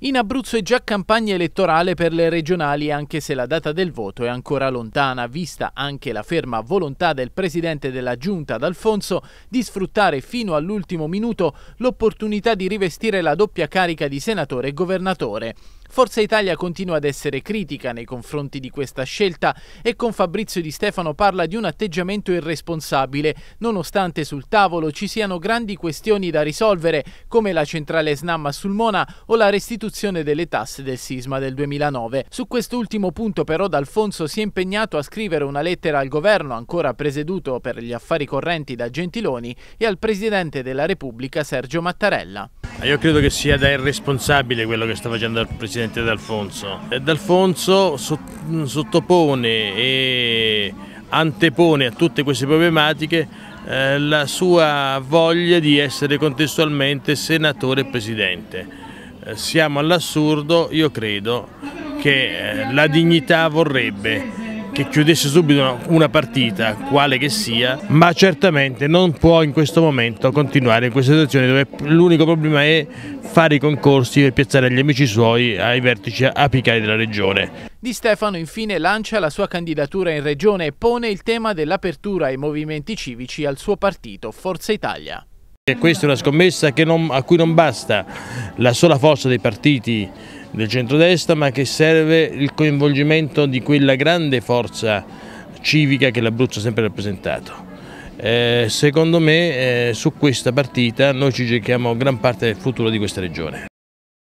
In Abruzzo è già campagna elettorale per le regionali anche se la data del voto è ancora lontana, vista anche la ferma volontà del presidente della giunta D'Alfonso di sfruttare fino all'ultimo minuto l'opportunità di rivestire la doppia carica di senatore e governatore. Forza Italia continua ad essere critica nei confronti di questa scelta e con Fabrizio Di Stefano parla di un atteggiamento irresponsabile, nonostante sul tavolo ci siano grandi questioni da risolvere come la centrale Snamma sul Mona o la restituzione restituzione delle tasse del sisma del 2009. Su quest'ultimo punto però D'Alfonso si è impegnato a scrivere una lettera al governo ancora presieduto per gli affari correnti da Gentiloni e al Presidente della Repubblica Sergio Mattarella. Io credo che sia da irresponsabile quello che sta facendo il Presidente D'Alfonso. Eh, D'Alfonso mm, sottopone e antepone a tutte queste problematiche eh, la sua voglia di essere contestualmente senatore e presidente. Eh, siamo all'assurdo, io credo che eh, la dignità vorrebbe che chiudesse subito una partita, quale che sia, ma certamente non può in questo momento continuare in questa situazione dove l'unico problema è fare i concorsi per piazzare gli amici suoi ai vertici apicali della regione. Di Stefano infine lancia la sua candidatura in regione e pone il tema dell'apertura ai movimenti civici al suo partito Forza Italia questa è una scommessa non, a cui non basta la sola forza dei partiti del centrodestra ma che serve il coinvolgimento di quella grande forza civica che l'Abruzzo ha sempre rappresentato. Eh, secondo me eh, su questa partita noi ci giochiamo gran parte del futuro di questa regione.